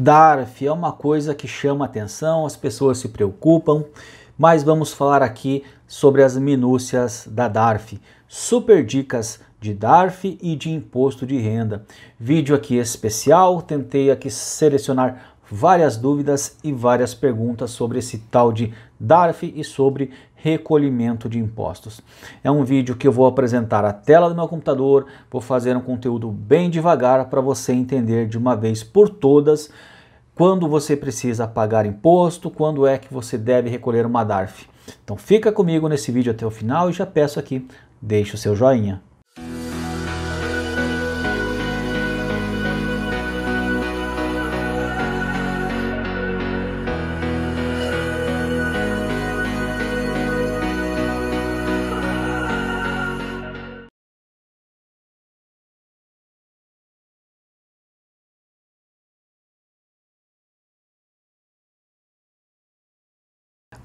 DARF é uma coisa que chama atenção, as pessoas se preocupam, mas vamos falar aqui sobre as minúcias da DARF. Super dicas de DARF e de imposto de renda. Vídeo aqui especial, tentei aqui selecionar várias dúvidas e várias perguntas sobre esse tal de DARF e sobre recolhimento de impostos. É um vídeo que eu vou apresentar a tela do meu computador, vou fazer um conteúdo bem devagar para você entender de uma vez por todas quando você precisa pagar imposto, quando é que você deve recolher uma DARF. Então fica comigo nesse vídeo até o final e já peço aqui, deixe o seu joinha.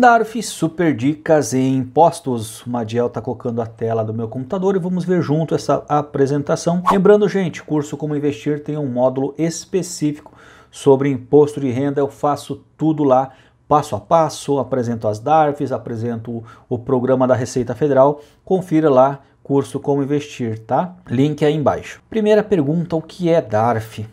Darf Super Dicas em Impostos. O Madiel está colocando a tela do meu computador e vamos ver junto essa apresentação. Lembrando, gente, curso Como Investir tem um módulo específico sobre imposto de renda. Eu faço tudo lá, passo a passo, apresento as DARFs, apresento o programa da Receita Federal. Confira lá, curso Como Investir, tá? Link aí embaixo. Primeira pergunta, o que é DARF?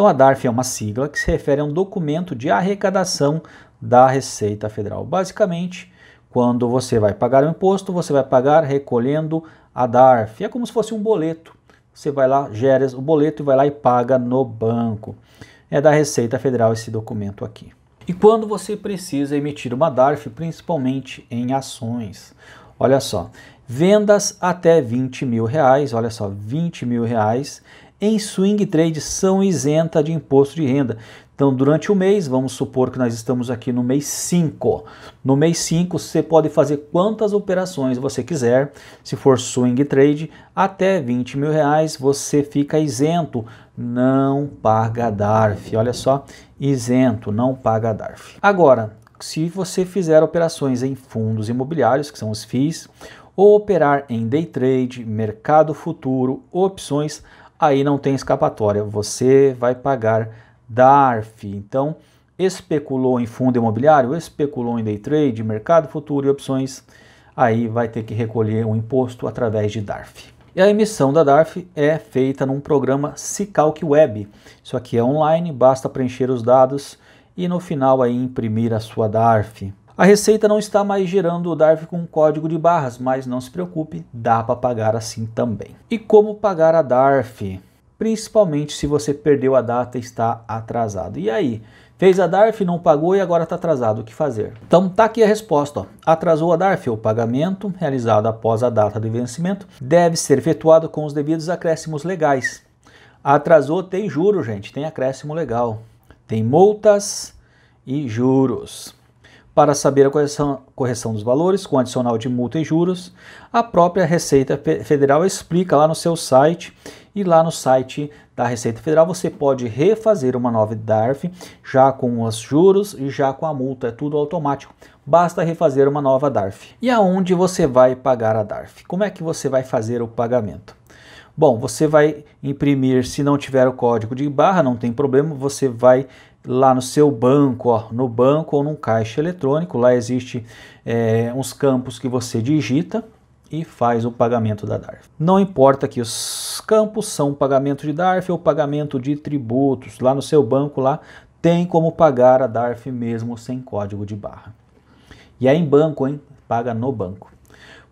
Então a DARF é uma sigla que se refere a um documento de arrecadação da Receita Federal. Basicamente, quando você vai pagar um imposto, você vai pagar recolhendo a DARF. É como se fosse um boleto. Você vai lá, gera o boleto e vai lá e paga no banco. É da Receita Federal esse documento aqui. E quando você precisa emitir uma DARF, principalmente em ações. Olha só, vendas até 20 mil reais, olha só, 20 mil reais em swing trade são isentas de imposto de renda. Então, durante o mês, vamos supor que nós estamos aqui no mês 5. No mês 5, você pode fazer quantas operações você quiser. Se for swing trade, até 20 mil reais, você fica isento, não paga DARF. Olha só, isento, não paga DARF. Agora, se você fizer operações em fundos imobiliários, que são os FIIs, ou operar em day trade, mercado futuro, opções, aí não tem escapatória, você vai pagar DARF. Então, especulou em fundo imobiliário, especulou em day trade, mercado futuro e opções, aí vai ter que recolher um imposto através de DARF. E a emissão da DARF é feita num programa Cicalc Web. Isso aqui é online, basta preencher os dados e no final aí imprimir a sua DARF. A receita não está mais gerando o DARF com código de barras, mas não se preocupe, dá para pagar assim também. E como pagar a DARF? Principalmente se você perdeu a data e está atrasado. E aí? Fez a DARF, não pagou e agora está atrasado. O que fazer? Então tá aqui a resposta. Ó. Atrasou a DARF. O pagamento realizado após a data de vencimento deve ser efetuado com os devidos acréscimos legais. Atrasou, tem juro, gente. Tem acréscimo legal. Tem multas e juros para saber a correção, correção dos valores, com adicional de multa e juros. A própria Receita Federal explica lá no seu site e lá no site da Receita Federal você pode refazer uma nova DARF já com os juros e já com a multa, é tudo automático. Basta refazer uma nova DARF. E aonde você vai pagar a DARF? Como é que você vai fazer o pagamento? Bom, você vai imprimir, se não tiver o código de barra, não tem problema, você vai lá no seu banco, ó, no banco ou num caixa eletrônico. Lá existe é, uns campos que você digita e faz o pagamento da DARF. Não importa que os campos são pagamento de DARF ou pagamento de tributos. Lá no seu banco lá tem como pagar a DARF mesmo sem código de barra. E é em banco, hein? Paga no banco.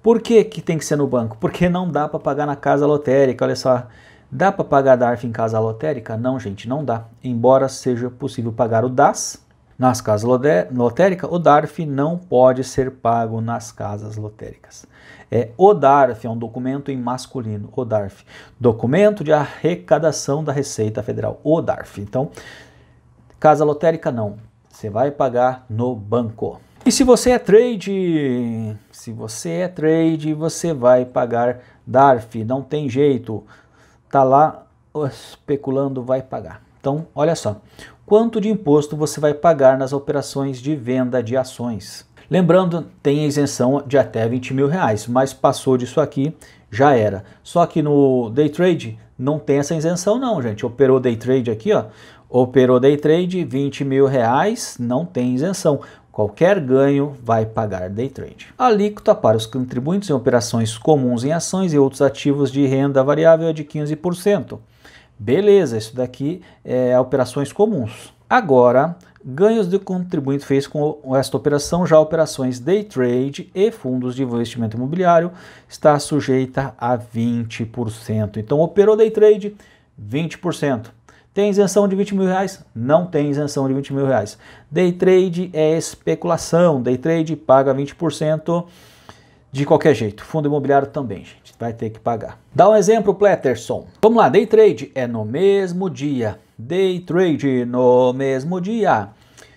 Por que, que tem que ser no banco? Porque não dá para pagar na casa lotérica, olha só. Dá para pagar DARF em casa lotérica? Não, gente, não dá. Embora seja possível pagar o DAS nas casas lotéricas, o DARF não pode ser pago nas casas lotéricas. É, o DARF é um documento em masculino, o DARF. Documento de arrecadação da Receita Federal, o DARF. Então, casa lotérica não. Você vai pagar no banco. E se você é trade, se você é trade, você vai pagar DARF, não tem jeito tá lá especulando vai pagar. Então, olha só, quanto de imposto você vai pagar nas operações de venda de ações? Lembrando, tem isenção de até 20 mil reais, mas passou disso aqui, já era. Só que no day trade não tem essa isenção não, gente. Operou day trade aqui, ó, operou day trade, 20 mil reais, não tem isenção. Qualquer ganho vai pagar day trade. A alíquota para os contribuintes em operações comuns em ações e outros ativos de renda variável é de 15%. Beleza, isso daqui é operações comuns. Agora, ganhos do contribuinte fez com esta operação, já operações day trade e fundos de investimento imobiliário está sujeita a 20%. Então, operou day trade, 20%. Tem isenção de 20 mil reais? Não tem isenção de 20 mil reais. Day trade é especulação. Day trade paga 20% de qualquer jeito. Fundo imobiliário também, gente. Vai ter que pagar. Dá um exemplo, Pletterson. Vamos lá, day trade é no mesmo dia. Day trade no mesmo dia.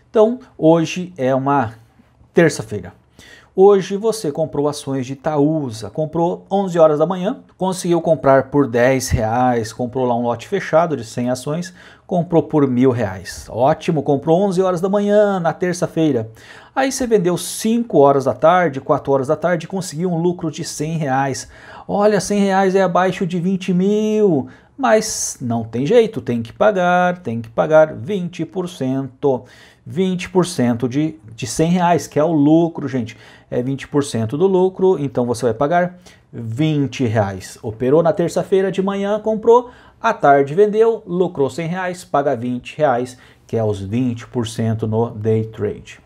Então, hoje é uma terça-feira. Hoje você comprou ações de Itaúsa, comprou 11 horas da manhã, conseguiu comprar por 10 reais, comprou lá um lote fechado de 100 ações, comprou por mil reais. Ótimo, comprou 11 horas da manhã, na terça-feira. Aí você vendeu 5 horas da tarde, 4 horas da tarde, conseguiu um lucro de 100 reais. Olha, 100 reais é abaixo de 20 mil mas não tem jeito, tem que pagar, tem que pagar 20%. 20% de, de 100 reais, que é o lucro, gente. É 20% do lucro, então você vai pagar 20 reais. Operou na terça-feira de manhã, comprou, à tarde vendeu, lucrou 100 reais, paga 20 reais, que é os 20% no day trade.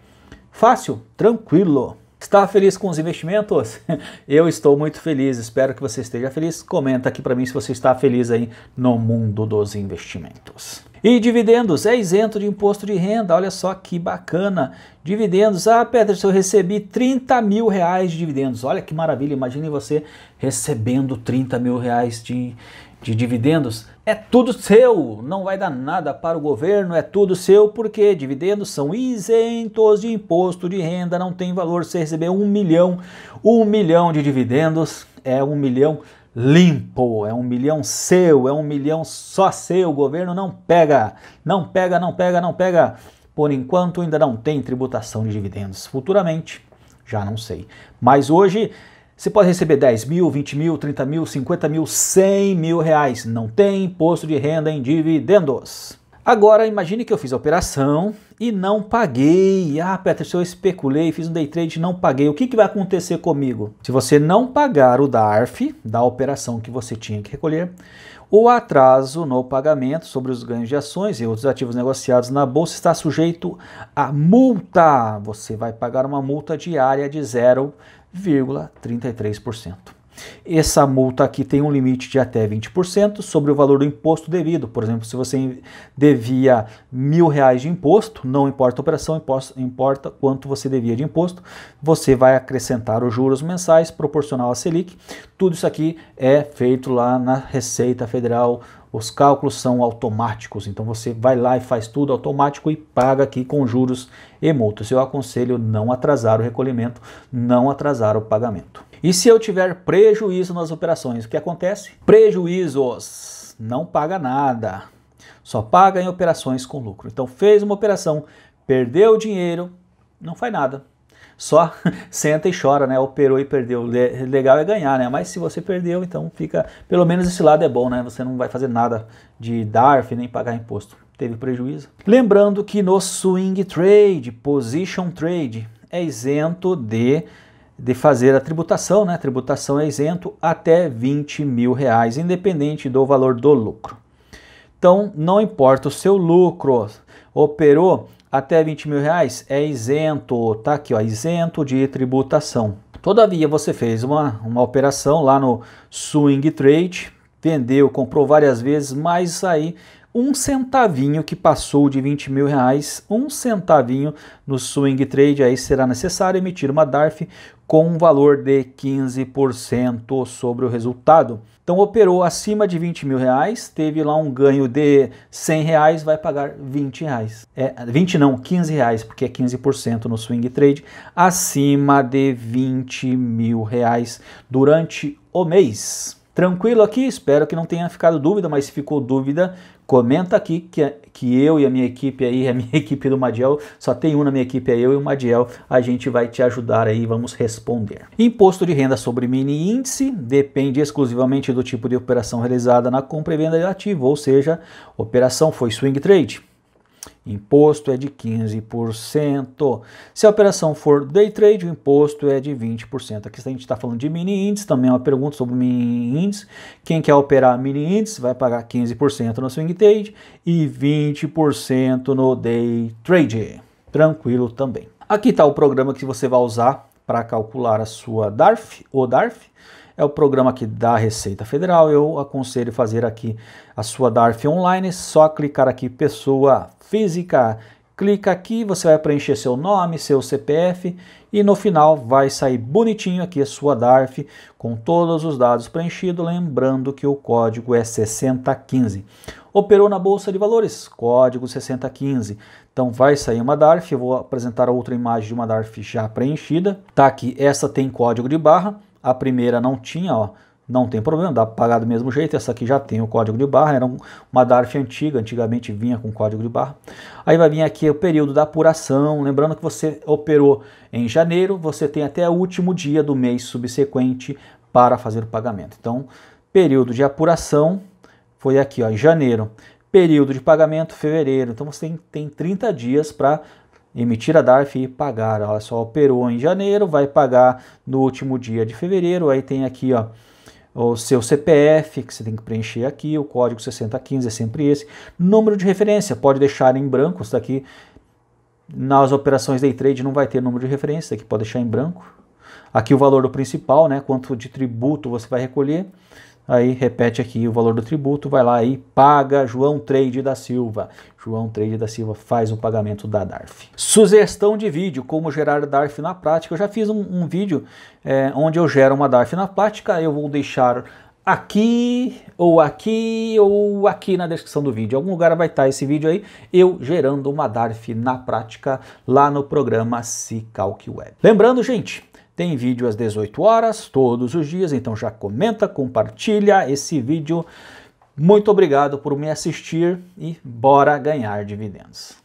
Fácil, tranquilo. Está feliz com os investimentos? Eu estou muito feliz, espero que você esteja feliz. Comenta aqui para mim se você está feliz aí no mundo dos investimentos. E dividendos é isento de imposto de renda, olha só que bacana. Dividendos, ah, Peterson, eu recebi 30 mil reais de dividendos. Olha que maravilha, imagine você recebendo 30 mil reais de, de dividendos. É tudo seu, não vai dar nada para o governo, é tudo seu, porque dividendos são isentos de imposto de renda, não tem valor. Você receber um milhão, um milhão de dividendos é um milhão limpo, é um milhão seu, é um milhão só seu, o governo não pega, não pega, não pega, não pega. Por enquanto ainda não tem tributação de dividendos. Futuramente, já não sei. Mas hoje você pode receber 10 mil, 20 mil, 30 mil, 50 mil, 100 mil reais. Não tem imposto de renda em dividendos. Agora, imagine que eu fiz a operação e não paguei. Ah, Peter, se eu especulei, fiz um day trade e não paguei, o que, que vai acontecer comigo? Se você não pagar o DARF da operação que você tinha que recolher, o atraso no pagamento sobre os ganhos de ações e outros ativos negociados na bolsa está sujeito a multa. Você vai pagar uma multa diária de 0,33%. Essa multa aqui tem um limite de até 20% sobre o valor do imposto devido. Por exemplo, se você devia mil reais de imposto, não importa a operação, importa quanto você devia de imposto, você vai acrescentar os juros mensais proporcional à Selic. Tudo isso aqui é feito lá na Receita Federal os cálculos são automáticos, então você vai lá e faz tudo automático e paga aqui com juros e multas. Eu aconselho não atrasar o recolhimento, não atrasar o pagamento. E se eu tiver prejuízo nas operações, o que acontece? Prejuízos, não paga nada. Só paga em operações com lucro. Então fez uma operação, perdeu o dinheiro, não faz nada. Só senta e chora, né? Operou e perdeu. Legal é ganhar, né? Mas se você perdeu, então fica. Pelo menos esse lado é bom, né? Você não vai fazer nada de DARF nem pagar imposto. Teve prejuízo. Lembrando que no swing trade, position trade, é isento de de fazer a tributação, né? A tributação é isento até 20 mil reais, independente do valor do lucro. Então, não importa o seu lucro, operou até 20 mil reais, é isento, tá aqui, ó, isento de tributação. Todavia, você fez uma, uma operação lá no Swing Trade, vendeu, comprou várias vezes, mas aí um centavinho que passou de 20 mil reais, um centavinho no swing trade, aí será necessário emitir uma DARF com um valor de 15% sobre o resultado. Então operou acima de 20 mil reais, teve lá um ganho de 100 reais, vai pagar 20 reais. É, 20 não, 15 reais, porque é 15% no swing trade, acima de 20 mil reais durante o mês. Tranquilo aqui? Espero que não tenha ficado dúvida, mas se ficou dúvida, Comenta aqui que, que eu e a minha equipe aí, a minha equipe do Madiel, só tem um na minha equipe, é eu e o Madiel, a gente vai te ajudar aí, vamos responder. Imposto de renda sobre mini índice depende exclusivamente do tipo de operação realizada na compra e venda de ativo, ou seja, operação foi swing trade imposto é de 15%. Se a operação for day trade, o imposto é de 20%. Aqui a gente está falando de mini índice, também é uma pergunta sobre mini índice. Quem quer operar mini índice vai pagar 15% no swing trade e 20% no day trade. Tranquilo também. Aqui está o programa que você vai usar para calcular a sua DARF ou DARF é o programa aqui da Receita Federal. Eu aconselho fazer aqui a sua DARF online, só clicar aqui pessoa física. Clica aqui, você vai preencher seu nome, seu CPF e no final vai sair bonitinho aqui a sua DARF com todos os dados preenchidos, lembrando que o código é 6015. Operou na bolsa de valores, código 6015. Então vai sair uma DARF, eu vou apresentar outra imagem de uma DARF já preenchida. Tá aqui, essa tem código de barra a primeira não tinha, ó, não tem problema, dá para pagar do mesmo jeito. Essa aqui já tem o código de barra, era uma DARF antiga, antigamente vinha com código de barra. Aí vai vir aqui o período da apuração, lembrando que você operou em janeiro, você tem até o último dia do mês subsequente para fazer o pagamento. Então, período de apuração foi aqui, ó, em janeiro. Período de pagamento, fevereiro. Então, você tem, tem 30 dias para emitir a DARF e pagar. Olha só, operou em janeiro, vai pagar no último dia de fevereiro. Aí tem aqui ó, o seu CPF, que você tem que preencher aqui, o código 6015 é sempre esse. Número de referência, pode deixar em branco, isso daqui nas operações day trade não vai ter número de referência, isso daqui pode deixar em branco. Aqui o valor do principal, né, quanto de tributo você vai recolher aí repete aqui o valor do tributo, vai lá e paga João Trade da Silva. João Trade da Silva faz o pagamento da DARF. Sugestão de vídeo, como gerar DARF na prática. Eu já fiz um, um vídeo é, onde eu gero uma DARF na prática, eu vou deixar aqui, ou aqui, ou aqui na descrição do vídeo. Em algum lugar vai estar esse vídeo aí, eu gerando uma DARF na prática lá no programa Cicalc Web. Lembrando, gente, tem vídeo às 18 horas, todos os dias, então já comenta, compartilha esse vídeo. Muito obrigado por me assistir e bora ganhar dividendos.